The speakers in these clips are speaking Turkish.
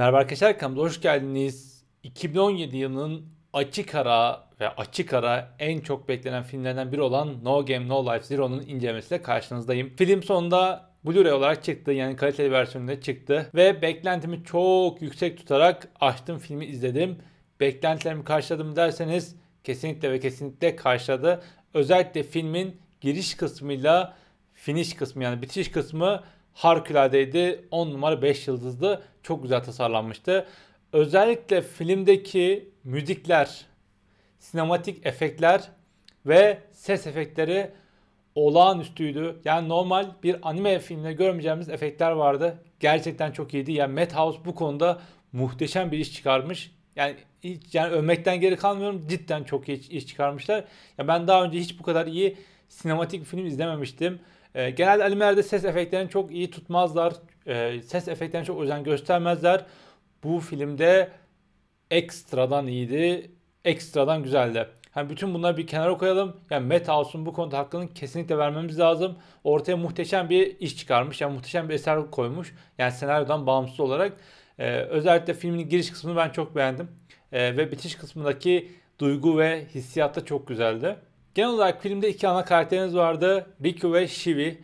Merhaba arkadaşlar kanalıma hoş geldiniz. 2017 yılının açık ara ve açık ara en çok beklenen filmlerden biri olan No Game No Life Zero'nun incelemesiyle karşınızdayım. Film sonunda Blu-ray olarak çıktı yani kaliteli versiyonunda çıktı ve beklentimi çok yüksek tutarak açtım filmi izledim. Beklentilerimi karşıladım derseniz kesinlikle ve kesinlikle karşıladı. Özellikle filmin giriş kısmıyla finish kısmı yani bitiş kısmı harikuladeydi. 10 numara 5 yıldızlı. Çok güzel tasarlanmıştı. Özellikle filmdeki müzikler, sinematik efektler ve ses efektleri olağanüstüydü. Yani normal bir anime filmine görmeyeceğimiz efektler vardı. Gerçekten çok iyiydi. Yani Madhouse bu konuda muhteşem bir iş çıkarmış. Yani hiç yani övmekten geri kalmıyorum. Cidden çok iyi iş çıkarmışlar. Ya ben daha önce hiç bu kadar iyi sinematik bir film izlememiştim. E, genelde animelerde ses efektlerini çok iyi tutmazlar. E, ses efektlerine çok özen göstermezler. Bu filmde ekstradan iyiydi. Ekstradan güzeldi. Hani bütün bunları bir kenara koyalım. Yani Matt House'un bu konuda hakkını kesinlikle vermemiz lazım. Ortaya muhteşem bir iş çıkarmış. Yani muhteşem bir eser koymuş. Yani senaryodan bağımsız olarak. Ee, özellikle filmin giriş kısmını ben çok beğendim. Ee, ve bitiş kısmındaki duygu ve hissiyat da çok güzeldi. Genel olarak filmde iki ana karakterimiz vardı. Riku ve Shivi.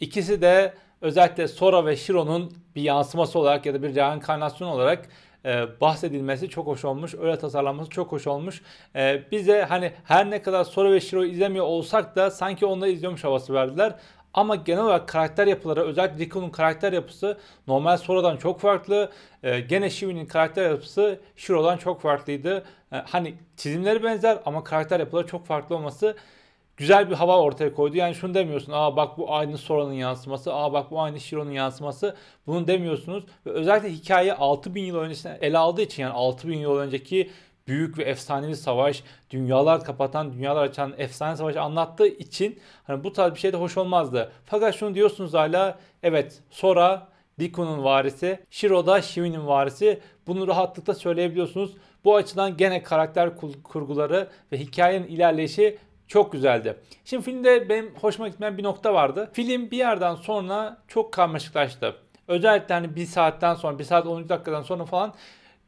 İkisi de özellikle Sora ve Shiro'nun bir yansıması olarak ya da bir reenkarnasyon olarak e, bahsedilmesi çok hoş olmuş. Öyle tasarlanması çok hoş olmuş. E, bize hani her ne kadar Sora ve Shiro izlemiyor olsak da sanki onları izliyormuş havası verdiler. Ama genel olarak karakter yapıları özellikle Riku'nun karakter yapısı normal Sora'dan çok farklı. Ee, gene Shivu'nun karakter yapısı Shiro'dan çok farklıydı. Ee, hani çizimleri benzer ama karakter yapıları çok farklı olması güzel bir hava ortaya koydu. Yani şunu demiyorsun. Aa bak bu aynı Sora'nın yansıması. Aa bak bu aynı Shiro'nun yansıması. Bunu demiyorsunuz. Ve özellikle hikaye 6000 yıl öncesine ele aldığı için yani 6000 yıl önceki büyük ve efsanevi savaş, dünyalar kapatan, dünyalar açan efsane savaşı anlattığı için hani bu tarz bir şey de hoş olmazdı. Fakat şunu diyorsunuz hala evet Sora Diku'nun varisi, Shiro da Shivin'in varisi. Bunu rahatlıkla söyleyebiliyorsunuz. Bu açıdan gene karakter kurguları ve hikayenin ilerleyişi çok güzeldi. Şimdi filmde benim hoşuma gitmeyen bir nokta vardı. Film bir yerden sonra çok karmaşıklaştı. Özellikle hani bir saatten sonra, bir saat 13 dakikadan sonra falan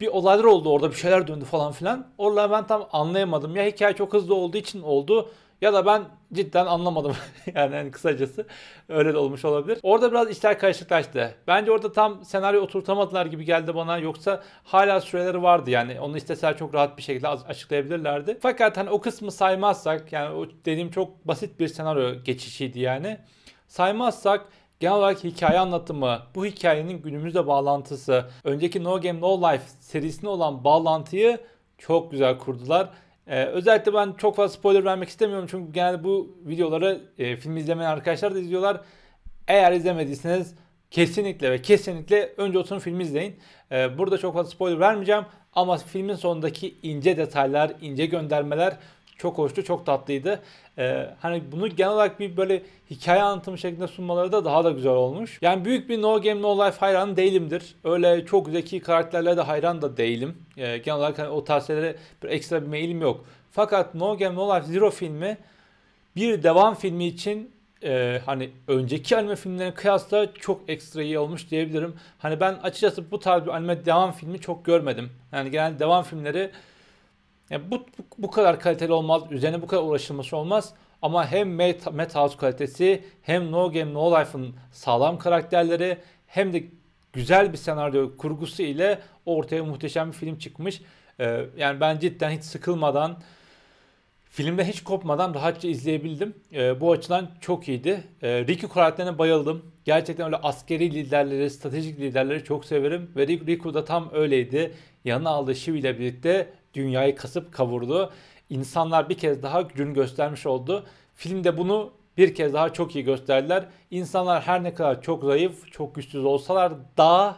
bir olaylar oldu orada bir şeyler döndü falan filan. orada ben tam anlayamadım. Ya hikaye çok hızlı olduğu için oldu ya da ben cidden anlamadım yani en kısacası öyle de olmuş olabilir. Orada biraz işler karışıklaştı. Bence orada tam senaryo oturtamadılar gibi geldi bana yoksa hala süreleri vardı yani onu isteseler çok rahat bir şekilde açıklayabilirlerdi. Fakat hani o kısmı saymazsak yani o dediğim çok basit bir senaryo geçişiydi yani. Saymazsak Genel olarak hikaye anlatımı, bu hikayenin günümüzle bağlantısı, önceki No Game No Life serisine olan bağlantıyı çok güzel kurdular. Ee, özellikle ben çok fazla spoiler vermek istemiyorum çünkü genelde bu videoları e, film izlemeyen arkadaşlar da izliyorlar. Eğer izlemediyseniz kesinlikle ve kesinlikle önce oturun filmi izleyin. Ee, burada çok fazla spoiler vermeyeceğim ama filmin sonundaki ince detaylar, ince göndermeler çok hoştu, çok tatlıydı. Ee, hani bunu genel olarak bir böyle hikaye anlatımı şeklinde sunmaları da daha da güzel olmuş. Yani büyük bir No Game No Life hayranı değilimdir. Öyle çok zeki karakterlerle de hayran da değilim. Ee, genel olarak hani o tarz bir ekstra bir meylim yok. Fakat No Game No Life Zero filmi bir devam filmi için e, hani önceki anime filmlerine kıyasla çok ekstra iyi olmuş diyebilirim. Hani ben açıkçası bu tarz bir anime devam filmi çok görmedim. Yani genelde devam filmleri yani bu, bu kadar kaliteli olmaz, üzerine bu kadar uğraşılması olmaz. Ama hem Madhouse kalitesi hem No Game No Life'ın sağlam karakterleri hem de güzel bir senaryo kurgusu ile ortaya muhteşem bir film çıkmış. Ee, yani ben cidden hiç sıkılmadan filmde hiç kopmadan rahatça izleyebildim. Ee, bu açıdan çok iyiydi. Ee, Riku karakterine bayıldım. Gerçekten öyle askeri liderleri, stratejik liderleri çok severim. Ve Riku da tam öyleydi. Yanına aldığı Shiv ile birlikte dünyayı kasıp kavurdu. İnsanlar bir kez daha gücünü göstermiş oldu. Filmde bunu bir kez daha çok iyi gösterdiler. İnsanlar her ne kadar çok zayıf, çok güçsüz olsalar da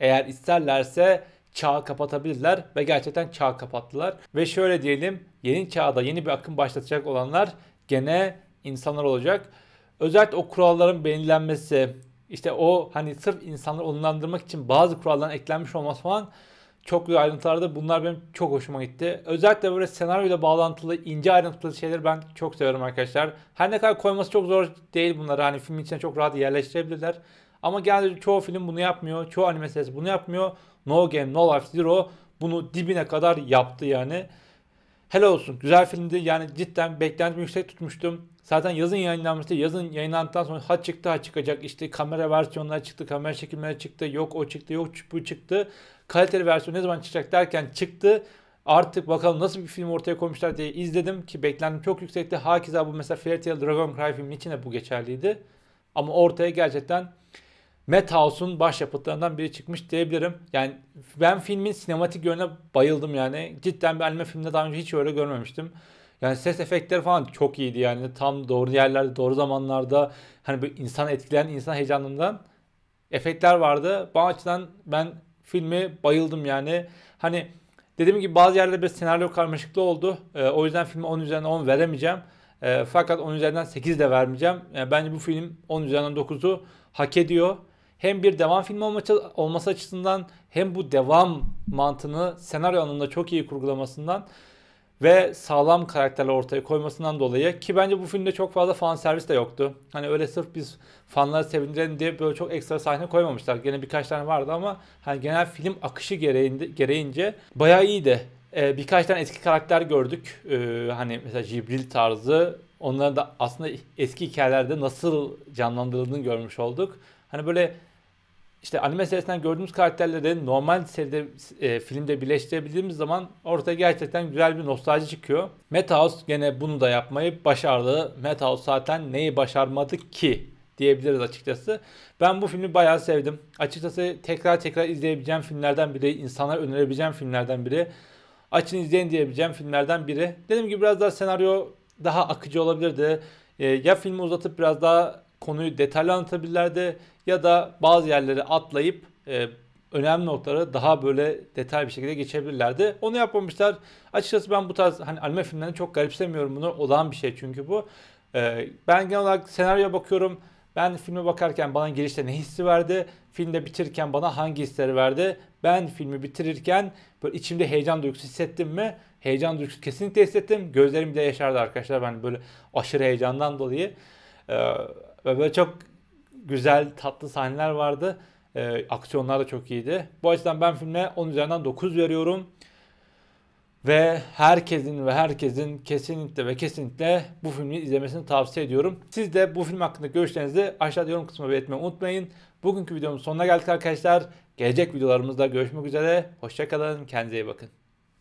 eğer isterlerse çağı kapatabilirler ve gerçekten çağı kapattılar. Ve şöyle diyelim yeni çağda yeni bir akım başlatacak olanlar gene insanlar olacak. Özellikle o kuralların belirlenmesi, işte o hani sırf insanları onlandırmak için bazı kuralların eklenmiş olması falan çok güzel ayrıntılarda bunlar benim çok hoşuma gitti. Özellikle böyle senaryoyla bağlantılı ince ayrıntılı şeyler ben çok seviyorum arkadaşlar. Her ne kadar koyması çok zor değil bunları hani film içine çok rahat yerleştirebilirler. Ama genelde çoğu film bunu yapmıyor. Çoğu anime serisi bunu yapmıyor. No Game No Life Zero bunu dibine kadar yaptı yani helal olsun. Güzel filmdi. Yani cidden beklentimi yüksek tutmuştum. Zaten yazın yayınlanmıştı. Yazın yayınlandıktan sonra ha çıktı ha çıkacak. İşte kamera versiyonları çıktı, kamera çekimleri çıktı. Yok o çıktı, yok bu çıktı. Kaliteli versiyon ne zaman çıkacak derken çıktı. Artık bakalım nasıl bir film ortaya koymuşlar diye izledim ki beklentim çok yüksekti. Hakiza bu mesela Fairy Tail Dragon Cry filmin içinde bu geçerliydi. Ama ortaya gerçekten Madhouse'un başyapıtlarından biri çıkmış diyebilirim. Yani ben filmin sinematik yönüne bayıldım yani. Cidden bir anime filmde daha önce hiç öyle görmemiştim. Yani ses efektleri falan çok iyiydi yani. Tam doğru yerlerde, doğru zamanlarda hani bir insan etkileyen, insan heyecanından efektler vardı. Bu açıdan ben filmi bayıldım yani. Hani dediğim gibi bazı yerlerde bir senaryo karmaşıklığı oldu. E, o yüzden filmi 10 üzerinden 10 veremeyeceğim. E, fakat 10 üzerinden 8 de vermeyeceğim. Yani bence bu film 10 üzerinden 9'u hak ediyor hem bir devam filmi olması açısından hem bu devam mantığını senaryo anlamında çok iyi kurgulamasından ve sağlam karakterler ortaya koymasından dolayı ki bence bu filmde çok fazla fan servis de yoktu. Hani öyle sırf biz fanları sevindirelim diye böyle çok ekstra sahne koymamışlar. Gene birkaç tane vardı ama hani genel film akışı gereğinde, gereğince bayağı iyiydi. Ee, birkaç tane eski karakter gördük. Ee, hani mesela Jibril tarzı onların da aslında eski hikayelerde nasıl canlandırıldığını görmüş olduk. Hani böyle işte anime serisinden gördüğümüz karakterleri normal seride e, filmde birleştirebildiğimiz zaman ortaya gerçekten güzel bir nostalji çıkıyor. Madhouse gene bunu da yapmayı başardı. Madhouse zaten neyi başarmadı ki diyebiliriz açıkçası. Ben bu filmi bayağı sevdim. Açıkçası tekrar tekrar izleyebileceğim filmlerden biri, insanlara önerebileceğim filmlerden biri. Açın izleyin diyebileceğim filmlerden biri. Dediğim gibi biraz daha senaryo daha akıcı olabilirdi. E, ya filmi uzatıp biraz daha konuyu detaylı anlatabilirler de ya da bazı yerleri atlayıp e, önemli noktaları daha böyle detay bir şekilde geçebilirlerdi. Onu yapmamışlar. Açıkçası ben bu tarz hani anime filmlerini çok garipsemiyorum bunu. olan bir şey çünkü bu. E, ben genel olarak senaryoya bakıyorum. Ben filme bakarken bana girişte ne hissi verdi? Filmde bitirirken bana hangi hisleri verdi? Ben filmi bitirirken böyle içimde heyecan duygusu hissettim mi? Heyecan duygusu kesinlikle hissettim. Gözlerim bile yaşardı arkadaşlar ben böyle aşırı heyecandan dolayı. Ee, ve böyle çok güzel tatlı sahneler vardı. E, aksiyonlar da çok iyiydi. Bu açıdan ben filme 10 üzerinden 9 veriyorum. Ve herkesin ve herkesin kesinlikle ve kesinlikle bu filmi izlemesini tavsiye ediyorum. Siz de bu film hakkında görüşlerinizi aşağıda yorum kısmına belirtmeyi unutmayın. Bugünkü videomuz sonuna geldik arkadaşlar. Gelecek videolarımızda görüşmek üzere. Hoşçakalın. Kendinize iyi bakın.